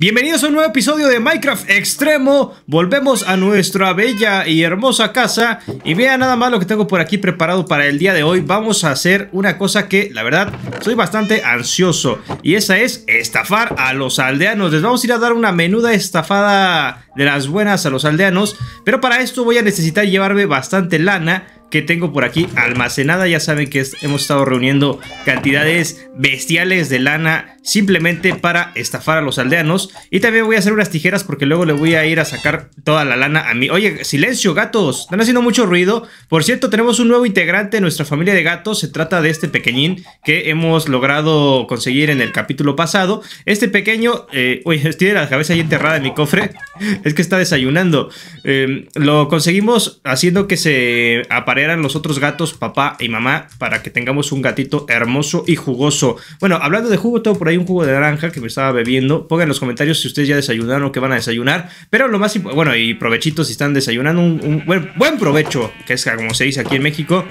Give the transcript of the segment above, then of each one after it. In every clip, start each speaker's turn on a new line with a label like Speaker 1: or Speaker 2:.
Speaker 1: Bienvenidos a un nuevo episodio de Minecraft Extremo. Volvemos a nuestra bella y hermosa casa. Y vean nada más lo que tengo por aquí preparado para el día de hoy. Vamos a hacer una cosa que, la verdad, soy bastante ansioso. Y esa es estafar a los aldeanos. Les vamos a ir a dar una menuda estafada de las buenas a los aldeanos. Pero para esto voy a necesitar llevarme bastante lana que tengo por aquí almacenada. Ya saben que hemos estado reuniendo cantidades bestiales de lana simplemente para estafar a los aldeanos. Y también voy a hacer unas tijeras porque luego le voy a ir a sacar toda la lana a mí. Oye, silencio, gatos. Están haciendo mucho ruido. Por cierto, tenemos un nuevo integrante de nuestra familia de gatos. Se trata de este pequeñín que hemos logrado conseguir en el capítulo pasado. Este pequeño... Eh, uy, tiene la cabeza ahí enterrada en mi cofre. Es que está desayunando. Em, lo conseguimos haciendo que se aparezca eran los otros gatos, papá y mamá, para que tengamos un gatito hermoso y jugoso. Bueno, hablando de jugo, tengo por ahí un jugo de naranja que me estaba bebiendo. Pongan en los comentarios si ustedes ya desayunaron o que van a desayunar. Pero lo más importante, bueno, y provechitos si están desayunando, un, buen, provecho, que es como se dice aquí en México.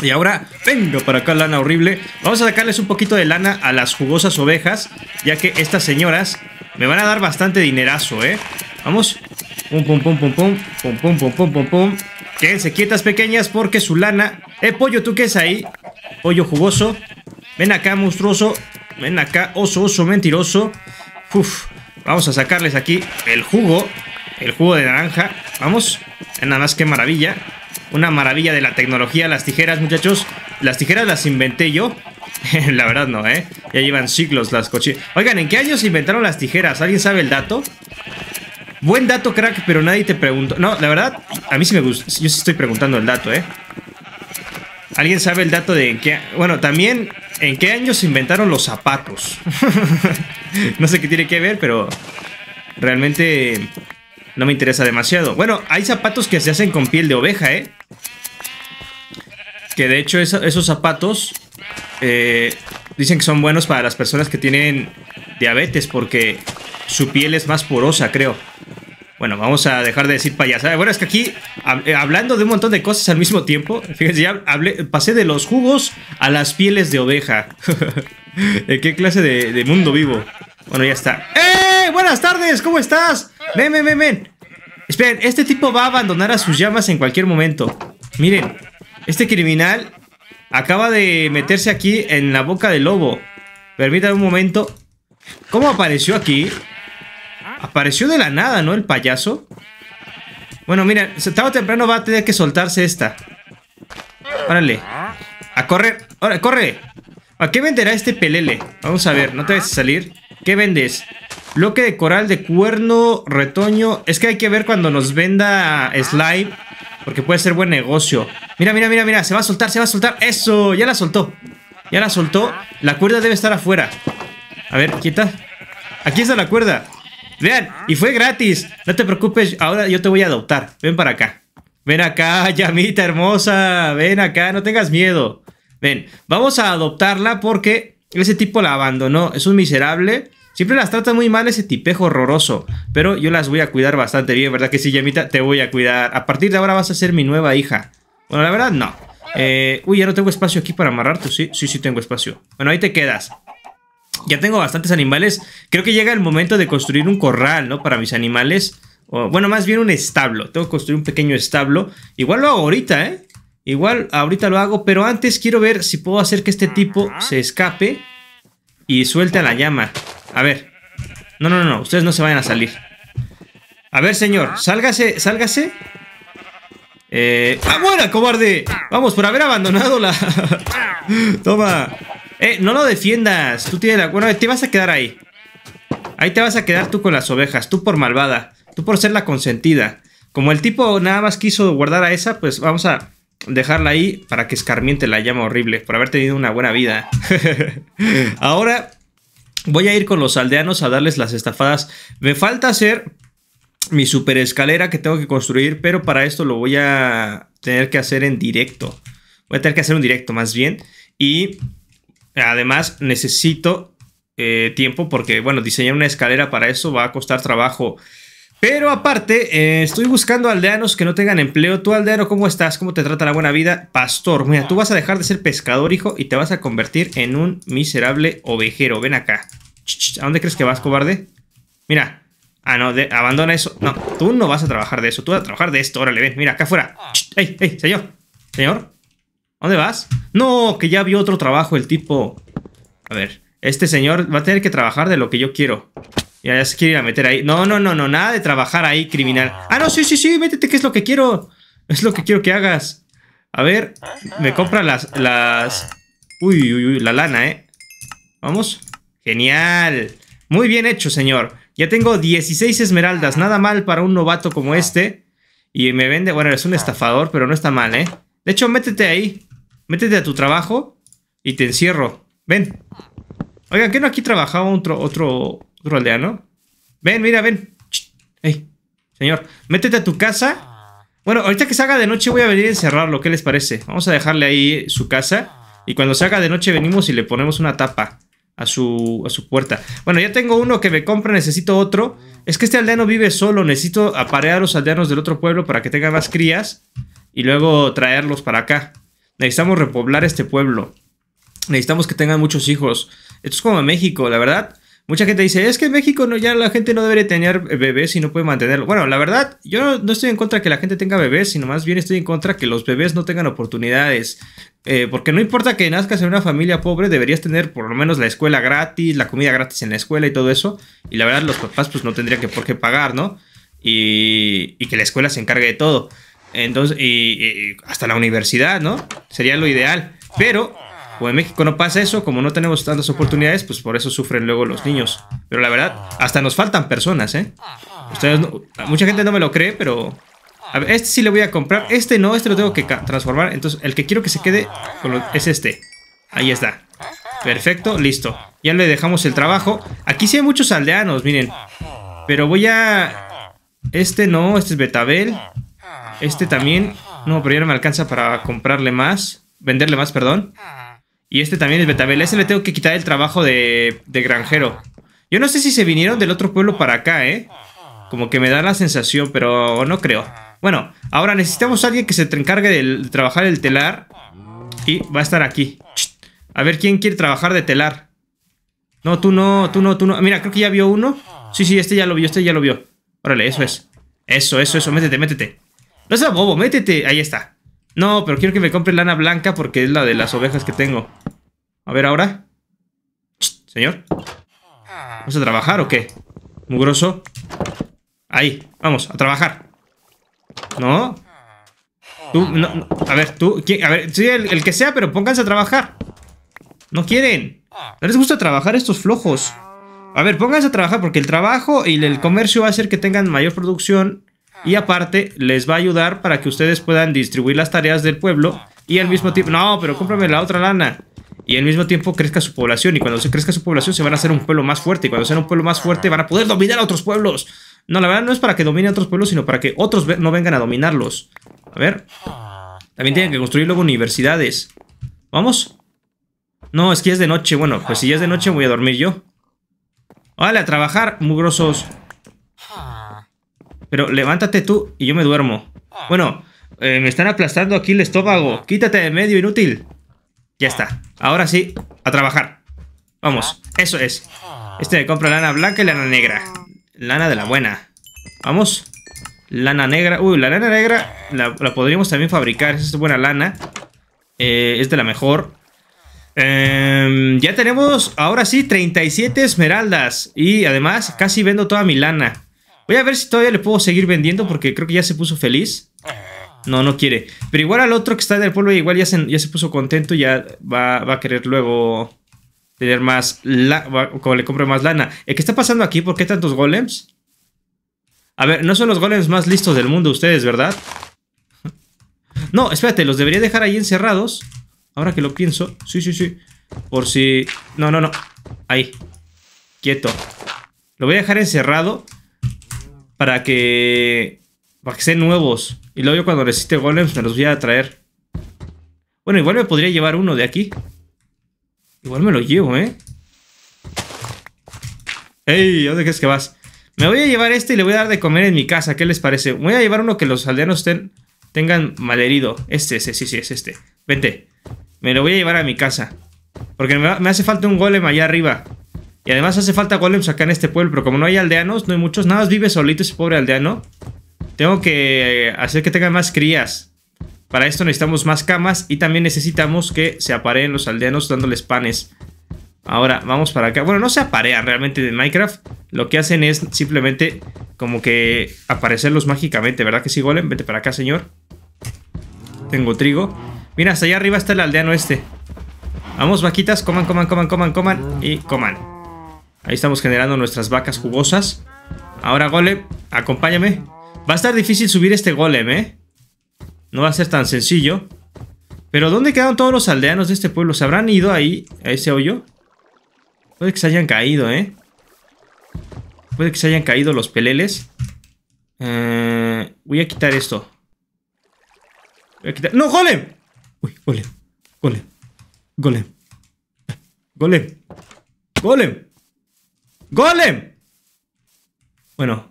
Speaker 1: Y ahora, vengo para acá, lana horrible. Vamos a sacarles un poquito de lana a las jugosas ovejas, ya que estas señoras me van a dar bastante dinerazo, ¿eh? Vamos. Pum, pum, pum, pum, pum. Pum, pum, pum, pum, pum, pum. Quédense quietas pequeñas porque su lana... Eh, pollo, ¿tú qué es ahí? Pollo jugoso. Ven acá, monstruoso. Ven acá, oso, oso, mentiroso. Uf, vamos a sacarles aquí el jugo. El jugo de naranja. Vamos. Nada más que maravilla. Una maravilla de la tecnología. Las tijeras, muchachos. Las tijeras las inventé yo. la verdad no, ¿eh? Ya llevan siglos las cochinas. Oigan, ¿en qué años inventaron las tijeras? ¿Alguien sabe el dato? Buen dato, crack, pero nadie te preguntó. No, la verdad, a mí sí me gusta. Yo sí estoy preguntando el dato, ¿eh? ¿Alguien sabe el dato de en qué... Bueno, también, ¿en qué año se inventaron los zapatos? no sé qué tiene que ver, pero... Realmente... No me interesa demasiado. Bueno, hay zapatos que se hacen con piel de oveja, ¿eh? Que de hecho esos zapatos... Eh, dicen que son buenos para las personas que tienen diabetes porque su piel es más porosa, creo. Bueno, vamos a dejar de decir payasadas. Bueno, es que aquí, eh, hablando de un montón de cosas al mismo tiempo, fíjense, ya pasé de los jugos a las pieles de oveja. Eh, ¿Qué clase de, mundo vivo? Bueno, ya está. ¡Eh! Buenas tardes, ¿cómo estás? Ven, ven, ven, ven. Esperen, este tipo va a abandonar a sus llamas en cualquier momento. Miren, este criminal acaba de meterse aquí en la boca del lobo. Permítanme un momento. ¿Cómo apareció aquí? Apareció de la nada, ¿no? El payaso. Bueno, mira, tarde o temprano va a tener que soltarse esta. Órale. A correr. ahora corre. ¿A qué venderá este pelele? Vamos a ver, no te vas a salir. ¿Qué vendes? Bloque de coral de cuerno, retoño. Es que hay que ver cuando nos venda slime. Porque puede ser buen negocio. Mira, mira, mira, mira. Se va a soltar, se va a soltar. ¡Eso! Ya la soltó. Ya la soltó. La cuerda debe estar afuera. A ver, quita. Aquí está la cuerda. Vean, y fue gratis. No te preocupes, ahora yo te voy a adoptar. Ven para acá. Ven acá, llamita hermosa. Ven acá, no tengas miedo. Ven, vamos a adoptarla porque ese tipo la abandonó. Es un miserable. Siempre las trata muy mal ese tipejo horroroso. Pero yo las voy a cuidar bastante bien, ¿verdad que sí, llamita? Te voy a cuidar. A partir de ahora vas a ser mi nueva hija. Bueno, la verdad, no. Eh, uy, ya no tengo espacio aquí para amarrarte. Sí, sí, sí tengo espacio. Bueno, ahí te quedas ya tengo bastantes animales. Creo que llega el momento de construir un corral, ¿no? Para mis animales. O, bueno, más bien un establo. Tengo que construir un pequeño establo. Igual lo hago ahorita, ¿eh? Igual ahorita lo hago, pero antes quiero ver si puedo hacer que este tipo se escape y suelte a la llama. A ver. No, no, no, ustedes no se vayan a salir. A ver, señor, sálgase, sálgase. Eh... ¡Ah, buena, cobarde! Vamos por haber abandonado la... Toma. Eh, no lo defiendas. Tú tienes la... Bueno, te vas a quedar ahí. Ahí te vas a quedar tú con las ovejas. Tú por malvada. Tú por ser la consentida. Como el tipo nada más quiso guardar a esa, pues vamos a dejarla ahí para que escarmiente la llama horrible por haber tenido una buena vida. Ahora voy a ir con los aldeanos a darles las estafadas. Me falta hacer mi super escalera que tengo que construir, pero para esto lo voy a tener que hacer en directo. Voy a tener que hacer un directo más bien. Y Además, necesito eh, tiempo porque, bueno, diseñar una escalera para eso va a costar trabajo. Pero aparte, eh, estoy buscando aldeanos que no tengan empleo. Tú, aldeano, ¿cómo estás? ¿Cómo te trata la buena vida? Pastor, mira, tú ah. vas a dejar de ser pescador, hijo, y te vas a convertir en un miserable ovejero. Ven acá. ¿A dónde crees que vas, cobarde? Mira. Ah, no, abandona eso. No, tú no vas a trabajar de eso. Tú vas a trabajar de esto. Órale, ven, mira, acá afuera. Ah. ¡Ey, ey, señor! Señor, ¿Dónde vas? No, que ya vio otro trabajo el tipo. A ver, este señor va a tener que trabajar de lo que yo quiero. Ya, se quiere ir a meter ahí. No, no, no, no, nada de trabajar ahí, criminal. Ah, no, sí, sí, sí, métete, que es lo que quiero. Es lo que quiero que hagas. A ver, me compra las, las... Uy, uy, uy, la lana, ¿eh? Vamos. Genial. Muy bien hecho, señor. Ya tengo 16 esmeraldas, nada mal para un novato como este. Y me vende, bueno, es un estafador, pero no está mal, ¿eh? De hecho, métete ahí. Métete a tu trabajo y te encierro. Ven. Oigan, ¿qué no aquí trabajaba otro, otro, aldeano? Ven, mira, ven. señor, métete a tu casa. Bueno, ahorita que se haga de noche voy a venir a encerrarlo. ¿Qué les parece? Vamos a dejarle ahí su casa. Y cuando se haga de noche venimos y le ponemos una tapa a su, a su puerta. Bueno, ya tengo uno que me compra, necesito otro. Es que este aldeano vive solo, necesito aparear a los aldeanos del otro pueblo para que tenga más crías y luego traerlos para acá necesitamos repoblar este pueblo, necesitamos que tengan muchos hijos. Esto es como en México, la verdad. Mucha gente dice, es que en México no, ya la gente no debería tener bebés y no puede mantenerlo. Bueno, la verdad, yo no, estoy en contra de que la gente tenga bebés, sino más bien estoy en contra de que los bebés no tengan oportunidades. Eh, porque no importa que nazcas en una familia pobre, deberías tener por lo menos la escuela gratis, la comida gratis en la escuela y todo eso. Y la verdad, los papás pues no tendrían que por qué pagar, ¿no? y que la escuela se encargue de todo. Entonces, y, hasta la universidad, ¿no? Sería lo ideal. Pero, como en México no pasa eso, como no tenemos tantas oportunidades, pues por eso sufren luego los niños. Pero la verdad, hasta nos faltan personas, ¿eh? Ustedes mucha gente no me lo cree, pero a ver, este sí le voy a comprar. Este no, este lo tengo que transformar. Entonces, el que quiero que se quede es este. Ahí está. Perfecto, listo. Ya le dejamos el trabajo. Aquí sí hay muchos aldeanos, miren. Pero voy a... Este no, este es Betabel. Este también... No, pero ya no me alcanza para comprarle más. Venderle más, perdón. Y este también es Betabel. Ese le tengo que quitar el trabajo de, granjero. Yo no sé si se vinieron del otro pueblo para acá, ¿eh? Como que me da la sensación, pero no creo. Bueno, ahora necesitamos a alguien que se encargue de trabajar el telar. Y va a estar aquí. A ver, ¿quién quiere trabajar de telar? No, tú no, tú no, tú no. Mira, creo que ya vio uno. Sí, sí, este ya lo vio, este ya lo vio. Órale, eso es. Eso, eso, eso, métete, métete. No seas bobo, métete. Ahí está. No, pero quiero que me compre lana blanca porque es la de las ovejas que tengo. A ver ahora. señor. Vamos a trabajar o qué? Mugroso. Ahí, vamos, a trabajar. ¿No? Tú, no, a ver, tú, a ver, sí, el, que sea, pero pónganse a trabajar. No quieren. No les gusta trabajar estos flojos. A ver, pónganse a trabajar porque el trabajo y el comercio va a hacer que tengan mayor producción y aparte, les va a ayudar para que ustedes puedan distribuir las tareas del pueblo y al mismo tiempo... No, pero cómprame la otra lana. Y al mismo tiempo crezca su población. Y cuando se crezca su población, se van a hacer un pueblo más fuerte. Y cuando sean un pueblo más fuerte, van a poder dominar a otros pueblos. No, la verdad no es para que dominen a otros pueblos, sino para que otros no vengan a dominarlos. A ver. También tienen que construir luego universidades. ¿Vamos? No, es que es de noche. Bueno, pues si ya es de noche, voy a dormir yo. Vale, a trabajar, mugrosos. Pero levántate tú y yo me duermo. Ah. Bueno, eh, me están aplastando aquí el estómago. Ah. Quítate de medio, inútil. Ya está. Ahora sí, a trabajar. Vamos, ah. eso es. Este me compra lana blanca y lana negra. Lana de la buena. Vamos. Lana negra. Uy, la lana negra la, podríamos también fabricar. Esa es buena lana. Eh, es de la mejor. Em, ya tenemos ahora sí 37 esmeraldas. Y además casi vendo toda mi lana. Voy a ver si todavía le puedo seguir vendiendo porque creo que ya se puso feliz. No, no quiere. Pero igual al otro que está en el pueblo, igual ya se, ya se puso contento y ya va, a querer luego tener más... La, como le compre más lana. ¿Qué está pasando aquí? ¿Por qué tantos golems? A ver, no son los golems más listos del mundo ustedes, ¿verdad? No, espérate, los debería dejar ahí encerrados. Ahora que lo pienso. Sí, sí, sí. Por si... No, no, no. Ahí. Quieto. Lo voy a dejar encerrado para que, para que sean nuevos. Y luego yo cuando necesite golems me los voy a traer. Bueno, igual me podría llevar uno de aquí. Igual me lo llevo, ¿eh? ¡Ey! ¿Dónde crees que vas? Me voy a llevar este y le voy a dar de comer en mi casa. ¿Qué les parece? Voy a llevar uno que los aldeanos tengan malherido. Este, ese sí, sí, es este. Vente. Me lo voy a llevar a mi casa. Porque me, me hace falta un golem allá arriba. Y además hace falta golems acá en este pueblo, pero como no hay aldeanos, no hay muchos. Nada más vive solito ese pobre aldeano. Tengo que hacer que tenga más crías. Para esto necesitamos más camas y también necesitamos que se apareen los aldeanos dándoles panes. Ahora, vamos para acá. Bueno, no se aparean realmente de Minecraft. Lo que hacen es simplemente como que aparecerlos mágicamente, ¿verdad que sí, Golem? Vete para acá, señor. Tengo trigo. Mira, hasta allá arriba está el aldeano este. Vamos, vaquitas, coman, coman, coman, coman, coman y coman. Ahí estamos generando nuestras vacas jugosas. Ahora, golem, acompáñame. Va a estar difícil subir este golem, ¿eh? No va a ser tan sencillo. Pero ¿dónde quedaron todos los aldeanos de este pueblo? ¿Se habrán ido ahí, a ese hoyo? Puede que se hayan caído, ¿eh? Puede que se hayan caído los peleles. Eh, voy a quitar esto. Voy a quitar... ¡No, golem! Uy, golem. Golem. Golem. Golem. Golem. ¡Golem! Bueno,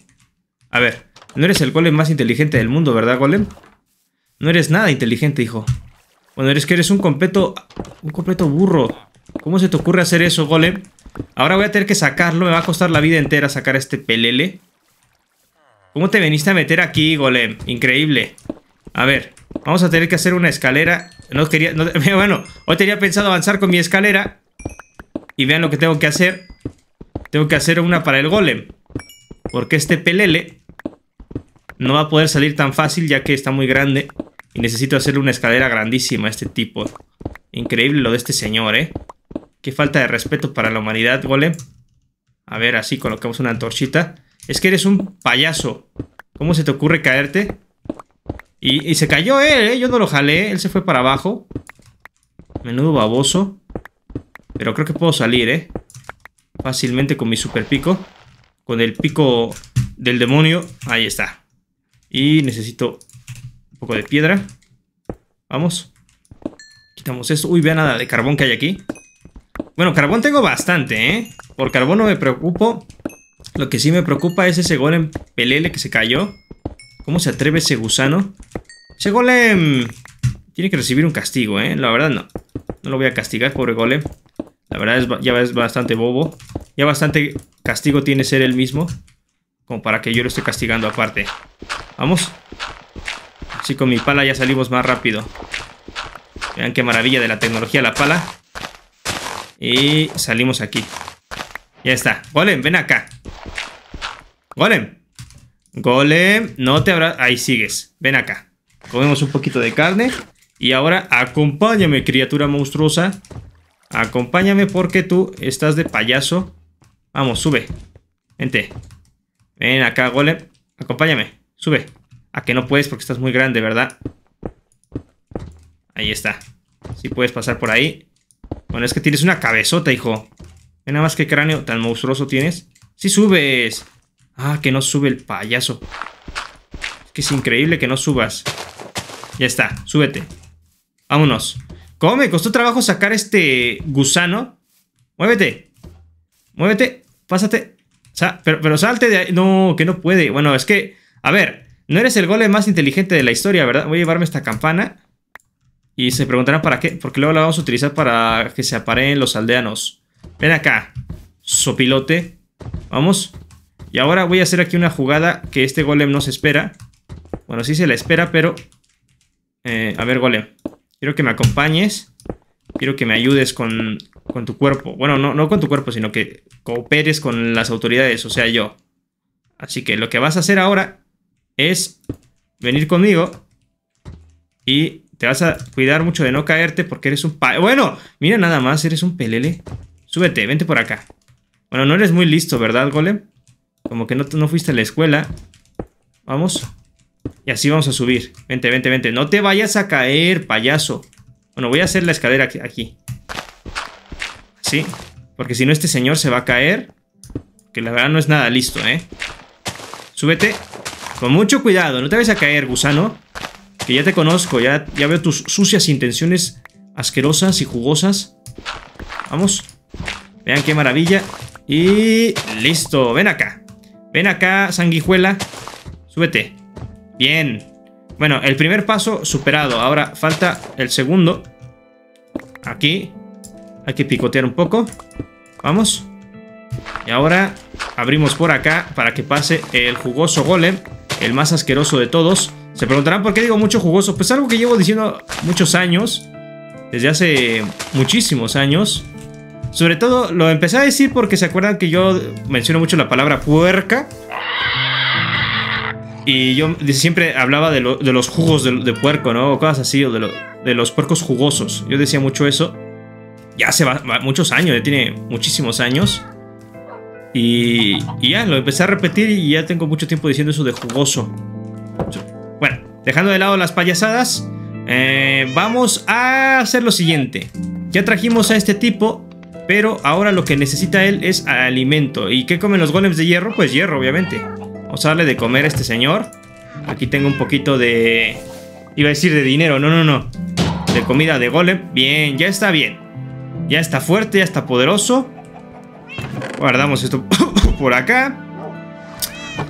Speaker 1: a ver. No eres el golem más inteligente del mundo, ¿verdad, golem? No eres nada inteligente, hijo. Bueno, eres que eres un completo... Un completo burro. ¿Cómo se te ocurre hacer eso, golem? Ahora voy a tener que sacarlo. Me va a costar la vida entera sacar este pelele. ¿Cómo te veniste a meter aquí, golem? Increíble. A ver, vamos a tener que hacer una escalera. No quería... bueno, hoy tenía pensado avanzar con mi escalera. Y vean lo que tengo que hacer. Tengo que hacer una para el golem. Porque este pelele no va a poder salir tan fácil ya que está muy grande. Y necesito hacerle una escalera grandísima a este tipo. Increíble lo de este señor, ¿eh? Qué falta de respeto para la humanidad, golem. A ver, así colocamos una antorchita. Es que eres un payaso. ¿Cómo se te ocurre caerte? Y, y se cayó él, ¿eh? Yo no lo jalé. Él se fue para abajo. Menudo baboso. Pero creo que puedo salir, ¿eh? fácilmente con mi super pico. Con el pico del demonio. Ahí está. Y necesito un poco de piedra. Vamos. Quitamos esto. Uy, vea nada de carbón que hay aquí. Bueno, carbón tengo bastante, ¿eh? Por carbón no me preocupo. Lo que sí me preocupa es ese golem pelele que se cayó. ¿Cómo se atreve ese gusano? Ese golem... Tiene que recibir un castigo, ¿eh? La verdad no. No lo voy a castigar, pobre golem. La verdad es, ya es bastante bobo. Ya bastante castigo tiene ser el mismo. Como para que yo lo esté castigando aparte. Vamos. Así con mi pala ya salimos más rápido. Vean qué maravilla de la tecnología la pala. Y salimos aquí. Ya está. Golem, ven acá. Golem. Golem, no te habrá... Ahí sigues. Ven acá. Comemos un poquito de carne. Y ahora acompáñame, criatura monstruosa. Acompáñame porque tú estás de payaso. Vamos, sube. Vente. Ven acá, golem. Acompáñame. Sube. A que no puedes porque estás muy grande, ¿verdad? Ahí está. Si puedes pasar por ahí. Bueno, es que tienes una cabezota, hijo. Ven nada más que cráneo tan monstruoso tienes. ¡Sí subes! Ah, que no sube el payaso. Es que es increíble que no subas. Ya está, súbete. Vámonos. ¿Cómo me costó trabajo sacar este gusano? Muévete. Muévete. Pásate. pero, pero salte de ahí. No, que no puede. Bueno, es que... A ver, no eres el golem más inteligente de la historia, ¿verdad? Voy a llevarme esta campana. Y se preguntarán para qué. Porque luego la vamos a utilizar para que se apareen los aldeanos. Ven acá. Sopilote. Vamos. Y ahora voy a hacer aquí una jugada que este golem no se espera. Bueno, sí se la espera, pero... Eh, a ver, golem. Quiero que me acompañes. Quiero que me ayudes con, tu cuerpo. Bueno, no, no con tu cuerpo, sino que cooperes con las autoridades, o sea, yo. Así que lo que vas a hacer ahora es venir conmigo y te vas a cuidar mucho de no caerte porque eres un... Pa bueno, mira nada más, eres un pelele. Súbete, vente por acá. Bueno, no eres muy listo, ¿verdad, golem? Como que no, no fuiste a la escuela. Vamos. Y así vamos a subir. Vente, vente, vente. No te vayas a caer, payaso. Bueno, voy a hacer la escalera aquí. ¿Sí? Porque si no, este señor se va a caer. Que la verdad no es nada listo, ¿eh? Súbete. Con mucho cuidado. No te vayas a caer, gusano. Que ya te conozco. Ya, ya veo tus sucias intenciones asquerosas y jugosas. Vamos. Vean qué maravilla. Y listo. Ven acá. Ven acá, sanguijuela. Súbete. Bien. Bueno, el primer paso superado. Ahora falta el segundo. Aquí. Hay que picotear un poco. Vamos. Y ahora abrimos por acá para que pase el jugoso golem. El más asqueroso de todos. Se preguntarán por qué digo mucho jugoso. Pues algo que llevo diciendo muchos años. Desde hace muchísimos años. Sobre todo lo empecé a decir porque se acuerdan que yo menciono mucho la palabra puerca. Y yo siempre hablaba de, los jugos de, puerco, ¿no? O cosas así, o de, los puercos jugosos. Yo decía mucho eso. Ya hace va, muchos años, ya tiene muchísimos años. Y, ya lo empecé a repetir y ya tengo mucho tiempo diciendo eso de jugoso. Bueno, dejando de lado las payasadas, eh, vamos a hacer lo siguiente. Ya trajimos a este tipo, pero ahora lo que necesita él es alimento. ¿Y qué comen los golems de hierro? Pues hierro, obviamente. Vamos a darle de comer a este señor. Aquí tengo un poquito de... Iba a decir de dinero, no, no, no. De comida de golem. Bien, ya está bien. Ya está fuerte, ya está poderoso. Guardamos esto por acá.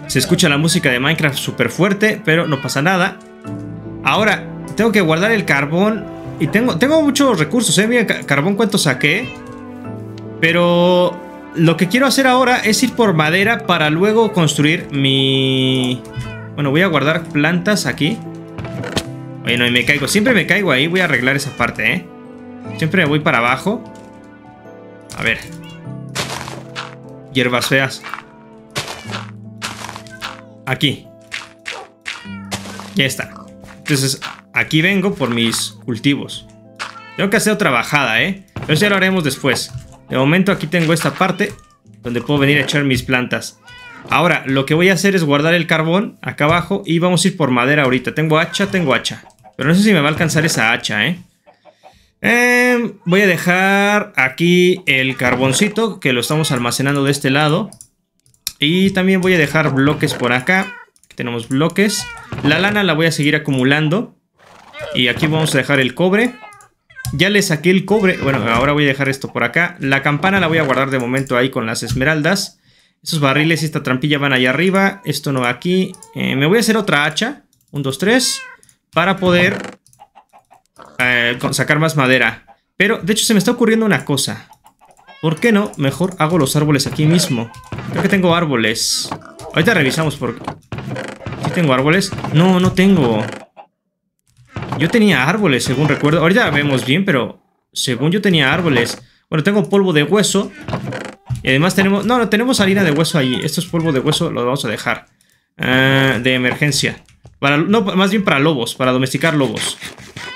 Speaker 1: Se escucha la música de Minecraft súper fuerte, pero no pasa nada. Ahora, tengo que guardar el carbón. Y tengo, tengo muchos recursos, ¿eh? Mira, carbón cuánto saqué. Pero lo que quiero hacer ahora es ir por madera para luego construir mi... Bueno, voy a guardar plantas aquí. Bueno, y me caigo. Siempre me caigo ahí. Voy a arreglar esa parte, ¿eh? Siempre me voy para abajo. A ver. Hierbas feas. Aquí. Ya está. Entonces, aquí vengo por mis cultivos. Tengo que hacer otra bajada, ¿eh? Pero eso ya lo haremos después. De momento aquí tengo esta parte donde puedo venir a echar mis plantas. Ahora, lo que voy a hacer es guardar el carbón acá abajo y vamos a ir por madera ahorita. Tengo hacha, tengo hacha. Pero no sé si me va a alcanzar esa hacha, ¿eh? Em, voy a dejar aquí el carboncito que lo estamos almacenando de este lado. Y también voy a dejar bloques por acá. tenemos bloques. La lana la voy a seguir acumulando. Y aquí vamos a dejar el cobre. Ya le saqué el cobre. Bueno, ahora voy a dejar esto por acá. La campana la voy a guardar de momento ahí con las esmeraldas. Esos barriles y esta trampilla van allá arriba. Esto no va aquí. Eh, me voy a hacer otra hacha. Un, dos, tres. Para poder eh, sacar más madera. Pero, de hecho, se me está ocurriendo una cosa. ¿Por qué no? Mejor hago los árboles aquí mismo. Creo que tengo árboles. Ahorita revisamos por... ¿Sí tengo árboles? No, no tengo. Yo tenía árboles, según recuerdo. Ahorita vemos bien, pero según yo tenía árboles. Bueno, tengo polvo de hueso. Y además tenemos... No, no, tenemos harina de hueso ahí. Esto es polvo de hueso, lo vamos a dejar. Ah, de emergencia. Para, no, más bien para lobos, para domesticar lobos.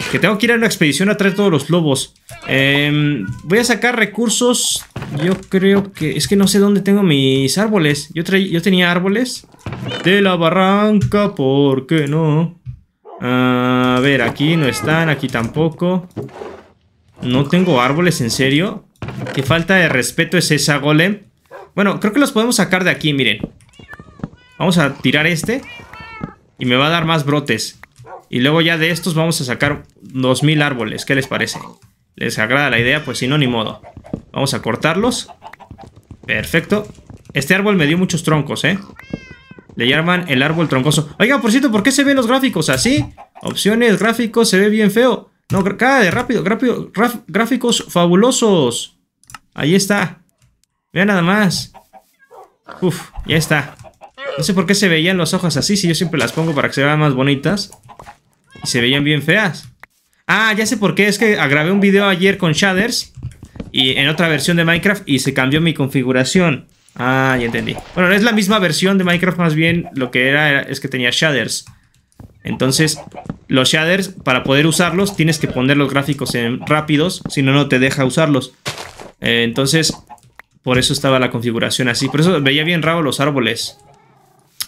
Speaker 1: Que tengo que ir a una expedición a traer todos los lobos. Em, voy a sacar recursos. Yo creo que... Es que no sé dónde tengo mis árboles. Yo, yo tenía árboles. De la barranca, ¿por qué no? Ah, a ver, aquí no están, aquí tampoco. No tengo árboles, ¿en serio? Qué falta de respeto es esa, golem. Bueno, creo que los podemos sacar de aquí, miren. Vamos a tirar este. Y me va a dar más brotes. Y luego ya de estos vamos a sacar 2000 árboles. ¿Qué les parece? ¿Les agrada la idea? Pues si no, ni modo. Vamos a cortarlos. Perfecto. Este árbol me dio muchos troncos, ¿eh? Le llaman el árbol troncoso. Oiga, por cierto, ¿por qué se ven los gráficos así? Opciones, gráficos, se ve bien feo. No, cada de rápido, rápido, gráficos fabulosos. Ahí está. Vean nada más. Uf, ya está. No sé por qué se veían las hojas así, si yo siempre las pongo para que se vean más bonitas. Y se veían bien feas. Ah, ya sé por qué, es que grabé un video ayer con shaders y en otra versión de Minecraft y se cambió mi configuración. Ah, ya entendí. Bueno, es la misma versión de Minecraft, más bien lo que era, es que tenía shaders. Entonces, los shaders, para poder usarlos, tienes que poner los gráficos en rápidos, si no, no te deja usarlos. Eh, entonces, por eso estaba la configuración así. Por eso veía bien raro los árboles.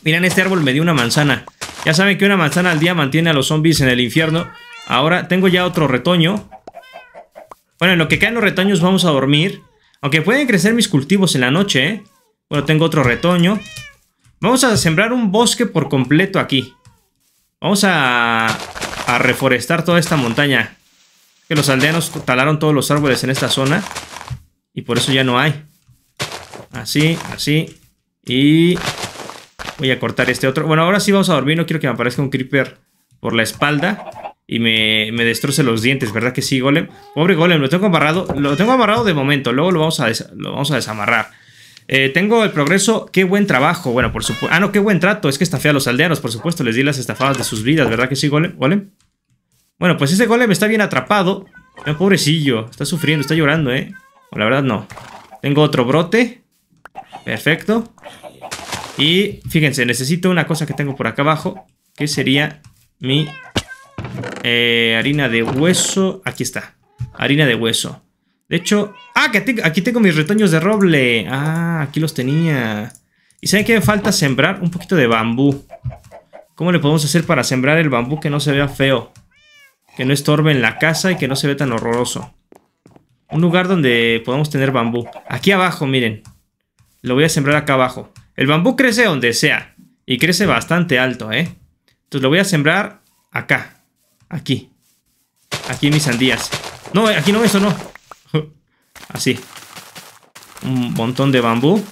Speaker 1: Miren, este árbol me dio una manzana. Ya saben que una manzana al día mantiene a los zombies en el infierno. Ahora tengo ya otro retoño. Bueno, en lo que caen los retoños vamos a dormir. Aunque pueden crecer mis cultivos en la noche, ¿eh? Bueno, tengo otro retoño. Vamos a sembrar un bosque por completo aquí. Vamos a, reforestar toda esta montaña. Que los aldeanos talaron todos los árboles en esta zona. Y por eso ya no hay. Así, así. Y voy a cortar este otro. Bueno, ahora sí vamos a dormir. No quiero que me aparezca un creeper por la espalda. Y me, destroce los dientes, ¿verdad que sí, Golem? Pobre Golem, lo tengo amarrado. Lo tengo amarrado de momento. Luego lo vamos a, lo vamos a desamarrar. Eh, tengo el progreso, qué buen trabajo. Bueno, por supuesto. Ah, no, qué buen trato. Es que estafé a los aldeanos, por supuesto. Les di las estafadas de sus vidas, ¿verdad que sí, Golem? Bueno, pues ese Golem está bien atrapado. pobrecillo. Está sufriendo, está llorando, ¿eh? la verdad, no. Tengo otro brote. Perfecto. Y fíjense, necesito una cosa que tengo por acá abajo. Que sería mi eh, harina de hueso. Aquí está. Harina de hueso. De hecho... ¡Ah! aquí tengo mis retoños de roble. Ah, aquí los tenía. ¿Y saben qué me falta sembrar? Un poquito de bambú. ¿Cómo le podemos hacer para sembrar el bambú que no se vea feo? Que no estorbe en la casa y que no se vea tan horroroso. Un lugar donde podamos tener bambú. Aquí abajo, miren. Lo voy a sembrar acá abajo. El bambú crece donde sea. Y crece bastante alto, ¿eh? Entonces lo voy a sembrar acá. Aquí. Aquí en mis sandías. No, eh, aquí no, eso no. Así. Un montón de bambú.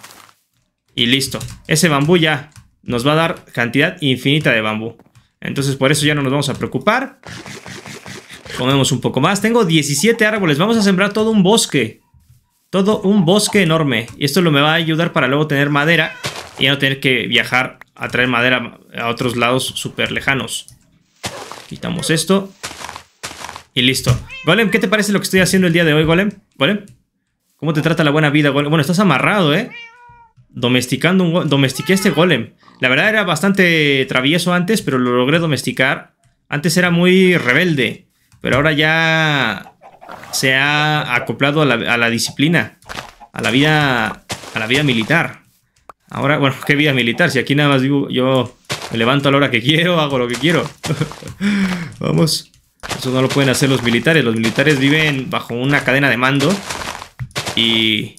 Speaker 1: Y listo. Ese bambú ya nos va a dar cantidad infinita de bambú. Entonces por eso ya no nos vamos a preocupar. Comemos un poco más. Tengo 17 árboles. Vamos a sembrar todo un bosque. Todo un bosque enorme. Y esto lo me va a ayudar para luego tener madera. Y no tener que viajar a traer madera a otros lados súper lejanos. Quitamos esto. Y listo. Golem, ¿qué te parece lo que estoy haciendo el día de hoy, Golem? ¿Golem? ¿Cómo te trata la buena vida, golem? Bueno, estás amarrado, ¿eh? Domesticando un golem. Domestiqué este golem. La verdad era bastante travieso antes, pero lo logré domesticar. Antes era muy rebelde, pero ahora ya se ha acoplado a la, disciplina, a la vida, a la vida militar. Ahora, bueno, qué vida militar, si aquí nada más digo, yo me levanto a la hora que quiero, hago lo que quiero. Vamos. Eso no lo pueden hacer los militares. Los militares viven bajo una cadena de mando y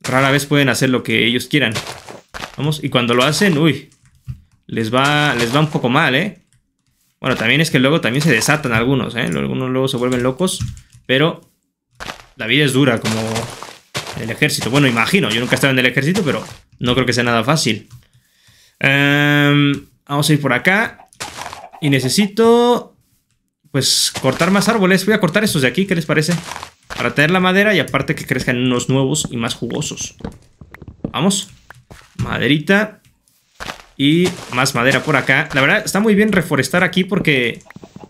Speaker 1: rara vez pueden hacer lo que ellos quieran. Vamos, y cuando lo hacen, uy, les va, les va un poco mal, ¿eh? Bueno, también es que luego también se desatan algunos, ¿eh? Algunos luego se vuelven locos, pero la vida es dura como el ejército. Bueno, imagino, yo nunca he estado en el ejército, pero no creo que sea nada fácil. Em, vamos a ir por acá. Y necesito, pues, cortar más árboles. Voy a cortar estos de aquí, ¿qué les parece? Para tener la madera y aparte que crezcan unos nuevos y más jugosos. Vamos. Maderita. Y más madera por acá. La verdad, está muy bien reforestar aquí porque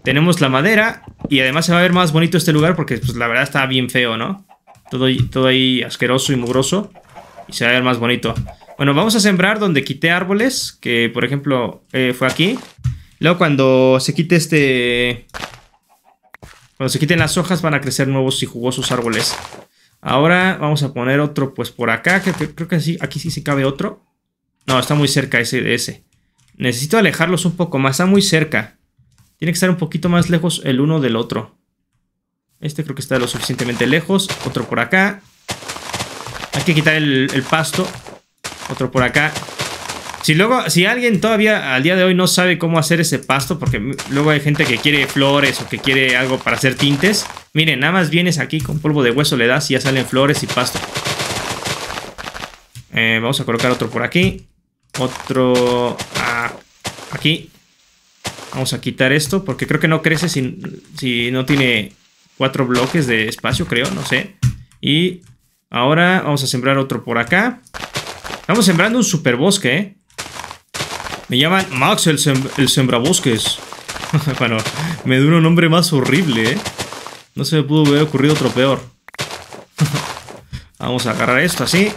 Speaker 1: tenemos la madera. Y además se va a ver más bonito este lugar porque pues, la verdad está bien feo, ¿no? Todo, todo ahí asqueroso y mugroso. Y se va a ver más bonito. Bueno, vamos a sembrar donde quité árboles. Que, por ejemplo, eh, fue aquí. Luego cuando se quite este... Cuando se quiten las hojas van a crecer nuevos y jugosos árboles. Ahora vamos a poner otro pues por acá, creo que sí, aquí sí se cabe otro. No, está muy cerca ese de ese. Necesito alejarlos un poco más, está muy cerca. Tiene que estar un poquito más lejos el uno del otro. Este creo que está lo suficientemente lejos. Otro por acá. Hay que quitar el pasto. Otro por acá. Si luego, si alguien todavía al día de hoy no sabe cómo hacer ese pasto, porque luego hay gente que quiere flores o que quiere algo para hacer tintes, miren, nada más vienes aquí con polvo de hueso, le das y ya salen flores y pasto. Eh, vamos a colocar otro por aquí. Otro ah, aquí. Vamos a quitar esto porque creo que no crece si, si no tiene cuatro bloques de espacio, creo, no sé. Y ahora vamos a sembrar otro por acá. Estamos sembrando un super bosque, ¿eh? Me llaman Max el, sembrabosques. bueno, me dio un nombre más horrible, ¿eh? No se me pudo haber ocurrido otro peor. Vamos a agarrar esto así.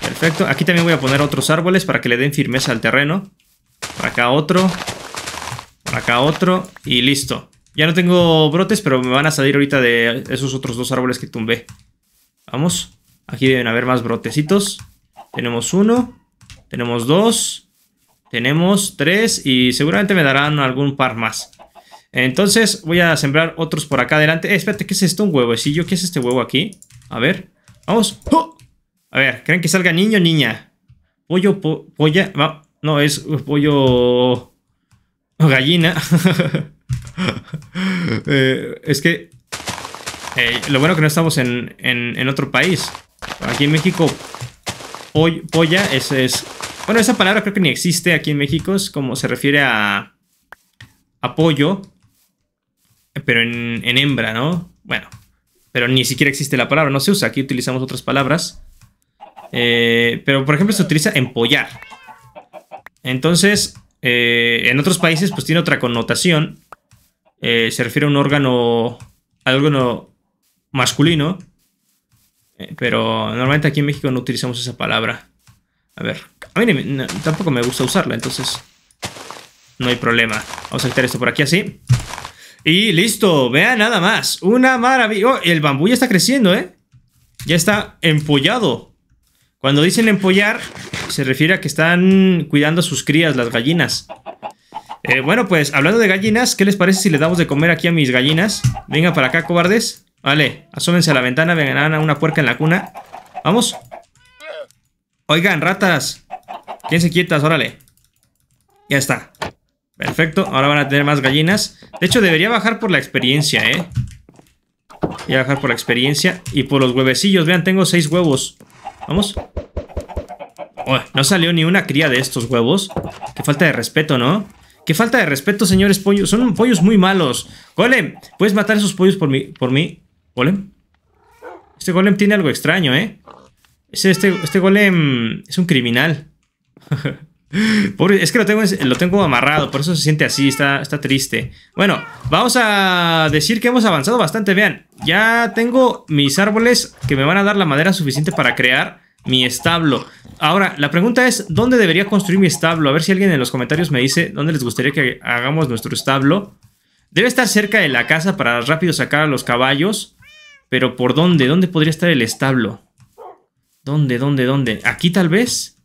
Speaker 1: Perfecto. Aquí también voy a poner otros árboles para que le den firmeza al terreno. Por acá otro. Por acá otro. Y listo. Ya no tengo brotes, pero me van a salir ahorita de esos otros dos árboles que tumbé. Vamos. Aquí deben haber más brotecitos. Tenemos uno. Tenemos dos. Tenemos tres y seguramente me darán algún par más. Entonces voy a sembrar otros por acá adelante. Eh, espérate, ¿qué es esto? Un huevecillo. ¿Qué es este huevo aquí? A ver. Vamos. ¡Oh! A ver, ¿creen que salga niño o niña? Pollo, polla. No, es pollo... Gallina. Eh, es que... Eh, lo bueno que no estamos en, otro país. Aquí en México, polla es, es bueno, esa palabra creo que ni existe aquí en México, es como se refiere a apoyo, pero en, hembra, ¿no? Bueno, pero ni siquiera existe la palabra, no se usa, aquí utilizamos otras palabras. Eh, pero por ejemplo se utiliza empollar. Entonces, eh, en otros países pues tiene otra connotación. Eh, se refiere a un órgano, algo órgano masculino. pero normalmente aquí en México no utilizamos esa palabra. A ver, a mí tampoco me gusta usarla, entonces no hay problema. Vamos a quitar esto por aquí así. Y listo, vean nada más. Una maravilla. Oh, el bambú ya está creciendo, ¿eh? Ya está empollado. Cuando dicen empollar, se refiere a que están cuidando a sus crías, las gallinas. Eh, bueno, pues hablando de gallinas, ¿qué les parece si le damos de comer aquí a mis gallinas? Vengan para acá, cobardes. Vale, asómense a la ventana, vengan a una puerca en la cuna. Vamos. Oigan, ratas. Quédense quietas, órale. Ya está. Perfecto, ahora van a tener más gallinas. De hecho, debería bajar por la experiencia, ¿eh? Voy a bajar por la experiencia y por los huevecillos. Vean, tengo seis huevos. Vamos. Oh, no salió ni una cría de estos huevos. Qué falta de respeto, ¿no? Qué falta de respeto, señores pollos. Son pollos muy malos. Golem, ¿puedes matar esos pollos por mí? Por mí? ¿Golem? Este golem tiene algo extraño, ¿eh? Este, este, este golem es un criminal. es que lo tengo, lo tengo amarrado, por eso se siente así, está, está triste. Bueno, vamos a decir que hemos avanzado bastante. Vean, ya tengo mis árboles que me van a dar la madera suficiente para crear mi establo. Ahora, la pregunta es, ¿dónde debería construir mi establo? A ver si alguien en los comentarios me dice dónde les gustaría que hagamos nuestro establo. Debe estar cerca de la casa para rápido sacar a los caballos. Pero ¿por dónde? ¿Dónde podría estar el establo? ¿Dónde, dónde, dónde? ¿Aquí tal vez?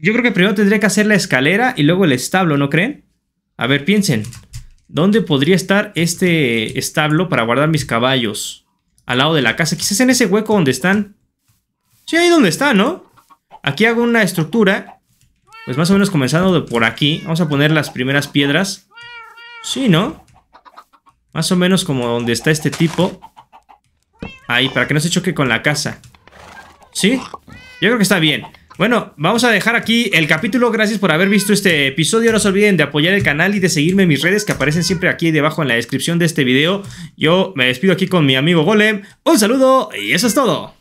Speaker 1: Yo creo que primero tendría que hacer la escalera y luego el establo, ¿no creen? A ver, piensen. ¿Dónde podría estar este establo para guardar mis caballos? Al lado de la casa. Quizás en ese hueco donde están. Sí, ahí donde está, ¿no? Aquí hago una estructura. Pues más o menos comenzando por aquí. Vamos a poner las primeras piedras. Sí, ¿no? Más o menos como donde está este tipo. Ahí, para que no se choque con la casa. ¿Sí? Yo creo que está bien. Bueno, vamos a dejar aquí el capítulo. Gracias por haber visto este episodio. No se olviden de apoyar el canal y de seguirme en mis redes que aparecen siempre aquí debajo en la descripción de este video. Yo me despido aquí con mi amigo Golem. Un saludo y eso es todo.